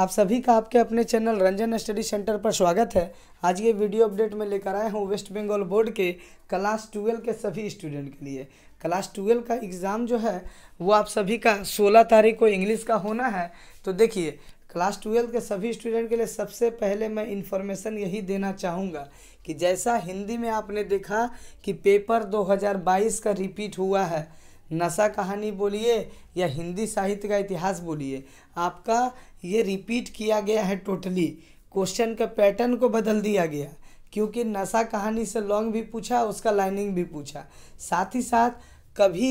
आप सभी का आपके अपने चैनल रंजन स्टडी सेंटर पर स्वागत है आज ये वीडियो अपडेट में लेकर आया हूँ वेस्ट बंगाल बोर्ड के क्लास ट्वेल्व के सभी स्टूडेंट के लिए क्लास ट्वेल्व का एग्ज़ाम जो है वो आप सभी का सोलह तारीख को इंग्लिश का होना है तो देखिए क्लास ट्वेल्व के सभी स्टूडेंट के लिए सबसे पहले मैं इन्फॉर्मेशन यही देना चाहूँगा कि जैसा हिंदी में आपने देखा कि पेपर 2022 का रिपीट हुआ है नशा कहानी बोलिए या हिंदी साहित्य का इतिहास बोलिए आपका ये रिपीट किया गया है टोटली क्वेश्चन का पैटर्न को बदल दिया गया क्योंकि नशा कहानी से लॉन्ग भी पूछा उसका लाइनिंग भी पूछा साथ ही साथ कभी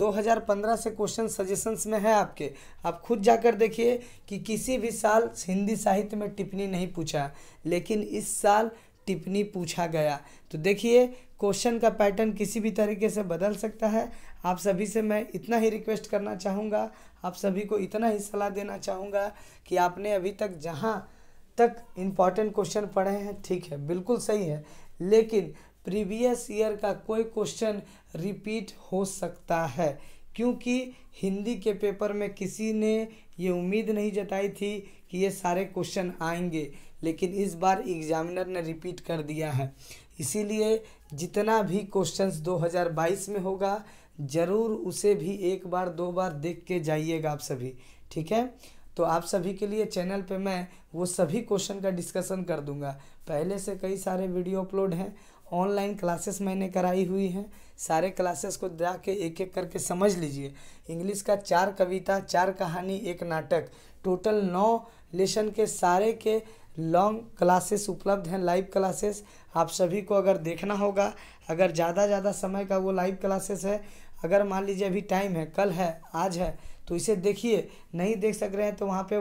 2015 से क्वेश्चन सजेशंस में है आपके आप खुद जाकर देखिए कि किसी भी साल हिंदी साहित्य में टिप्पणी नहीं पूछा लेकिन इस साल टिप्पणी पूछा गया तो देखिए क्वेश्चन का पैटर्न किसी भी तरीके से बदल सकता है आप सभी से मैं इतना ही रिक्वेस्ट करना चाहूँगा आप सभी को इतना ही सलाह देना चाहूँगा कि आपने अभी तक जहाँ तक इम्पॉर्टेंट क्वेश्चन पढ़े हैं ठीक है बिल्कुल सही है लेकिन प्रीवियस ईयर का कोई क्वेश्चन रिपीट हो सकता है क्योंकि हिंदी के पेपर में किसी ने ये उम्मीद नहीं जताई थी कि ये सारे क्वेश्चन आएंगे लेकिन इस बार एग्जामिनर ने रिपीट कर दिया है इसीलिए जितना भी क्वेश्चंस 2022 में होगा ज़रूर उसे भी एक बार दो बार देख के जाइएगा आप सभी ठीक है तो आप सभी के लिए चैनल पे मैं वो सभी क्वेश्चन का डिस्कशन कर दूंगा पहले से कई सारे वीडियो अपलोड हैं ऑनलाइन क्लासेस मैंने कराई हुई हैं सारे क्लासेस को जाके एक एक करके समझ लीजिए इंग्लिश का चार कविता चार कहानी एक नाटक टोटल नौ लेसन के सारे के लॉन्ग क्लासेस उपलब्ध हैं लाइव क्लासेस आप सभी को अगर देखना होगा अगर ज़्यादा ज़्यादा समय का वो लाइव क्लासेस है अगर मान लीजिए अभी टाइम है कल है आज है तो इसे देखिए नहीं देख सक रहे हैं तो वहाँ पे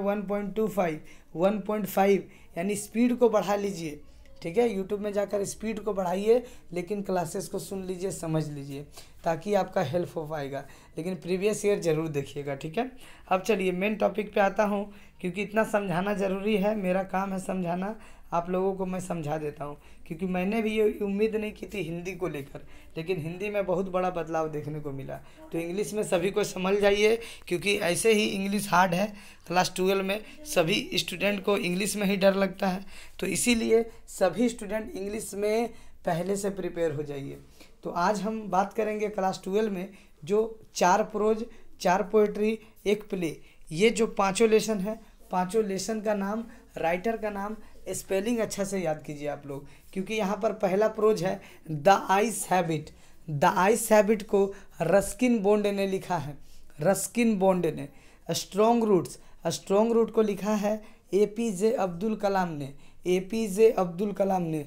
1.25 1.5 यानी स्पीड को बढ़ा लीजिए ठीक है यूट्यूब में जाकर स्पीड को बढ़ाइए लेकिन क्लासेस को सुन लीजिए समझ लीजिए ताकि आपका हेल्प हो पाएगा लेकिन प्रीवियस ईयर ज़रूर देखिएगा ठीक है अब चलिए मेन टॉपिक पे आता हूँ क्योंकि इतना समझाना ज़रूरी है मेरा काम है समझाना आप लोगों को मैं समझा देता हूँ क्योंकि मैंने भी ये उम्मीद नहीं की थी हिंदी को लेकर लेकिन हिंदी में बहुत बड़ा बदलाव देखने को मिला तो इंग्लिश में सभी को समझ जाइए क्योंकि ऐसे ही इंग्लिश हार्ड है क्लास ट्वेल्व में सभी स्टूडेंट को इंग्लिश में ही डर लगता है तो इसीलिए सभी स्टूडेंट इंग्लिश में पहले से प्रिपेयर हो जाइए तो आज हम बात करेंगे क्लास ट्वेल्व में जो चार प्रोज चार पोइट्री एक प्ले ये जो पाँचों लेसन है पाँचों लेसन का नाम राइटर का नाम स्पेलिंग अच्छा से याद कीजिए आप लोग क्योंकि यहाँ पर पहला प्रोज है the eyes have it the eyes have it को रस्किन बोंड ने लिखा है रस्किन बोंड ने स्ट्रॉन्ग रूट्स स्ट्रॉन्ग रूट को लिखा है ए पी जे अब्दुल कलाम ने ए पी जे अब्दुल कलाम ने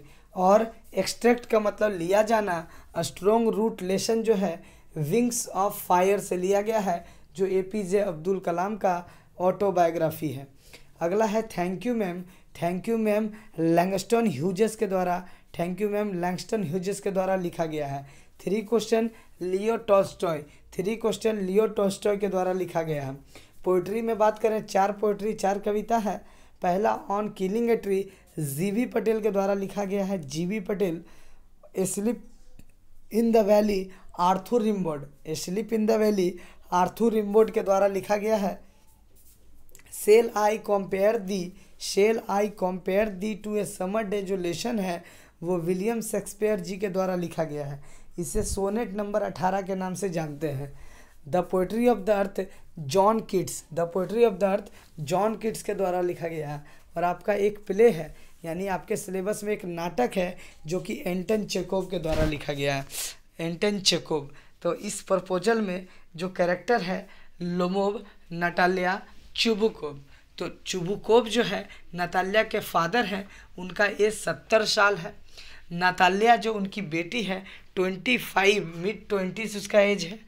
और एक्सट्रैक्ट का मतलब लिया जाना स्ट्रॉन्ग रूट लेसन जो है विंग्स ऑफ फायर से लिया गया है जो ए पी जे अब्दुल कलाम का ऑटोबायोग्राफी है अगला है thank you ma'am thank you ma'am Langston Hughes के द्वारा thank you ma'am Langston Hughes के द्वारा लिखा गया है three question Leo Tolstoy three question Leo Tolstoy के द्वारा लिखा गया है पोइट्री में बात करें चार पोइट्री चार कविता है पहला on killing a tree G Patel के द्वारा लिखा गया है G Patel sleep in the valley Arthur Rimbaud sleep in the valley Arthur Rimbaud के द्वारा लिखा गया है shall I compare thee shall I compare thee to a summer day जो लेशन है वो विलियम शेक्सपियर जी के द्वारा लिखा गया है इसे सोनेट नंबर अठारह के नाम से जानते हैं the poetry of the earth John Keats the poetry of the earth John Keats के द्वारा लिखा गया है और आपका एक प्ले है यानी आपके सिलेबस में एक नाटक है जो कि एंटन चेकोव के द्वारा लिखा गया है एंटन चेकोव तो इस प्रपोजल में जो कैरेक्टर है लोमोब नटालिया चुबुकोव तो चुबुकोव जो है नतालिया के फादर हैं उनका एज सत्तर साल है नतालिया जो उनकी बेटी है ट्वेंटी फाइव मिड ट्वेंटीज उसका एज है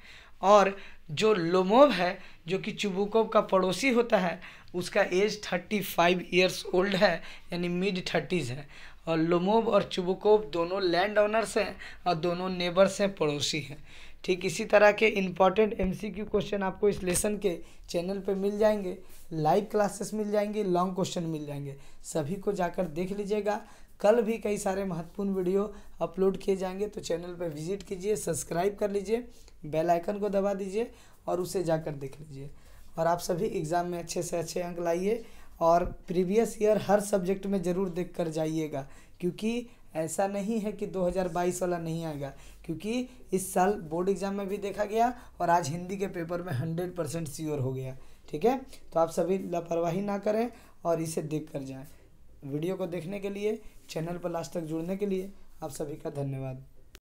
और जो लोमोव है जो कि चुबुकोव का पड़ोसी होता है उसका age thirty five years old है यानी मिड थर्टीज़ है और लोमोव और चुबुकोव दोनों लैंड ऑनर्स हैं और दोनों नेबर्स हैं पड़ोसी हैं ठीक इसी तरह के इंपॉर्टेंट एमसीक्यू क्वेश्चन आपको इस लेसन के चैनल पे मिल जाएंगे लाइव क्लासेस मिल जाएंगी लॉन्ग क्वेश्चन मिल जाएंगे सभी को जाकर देख लीजिएगा कल भी कई सारे महत्वपूर्ण वीडियो अपलोड किए जाएंगे तो चैनल पर विजिट कीजिए सब्सक्राइब कर लीजिए बेल आइकन को दबा दीजिए और उसे जाकर देख लीजिए और आप सभी एग्ज़ाम में अच्छे से अच्छे अंक लाइए और प्रीवियस ईयर हर सब्जेक्ट में ज़रूर देख कर जाइएगा क्योंकि ऐसा नहीं है कि 2022 वाला नहीं आएगा क्योंकि इस साल बोर्ड एग्ज़ाम में भी देखा गया और आज हिंदी के पेपर में हंड्रेड परसेंट श्योर हो गया ठीक है तो आप सभी लापरवाही ना करें और इसे देख कर जाएँ वीडियो को देखने के लिए चैनल पर लास्ट तक जुड़ने के लिए आप सभी का धन्यवाद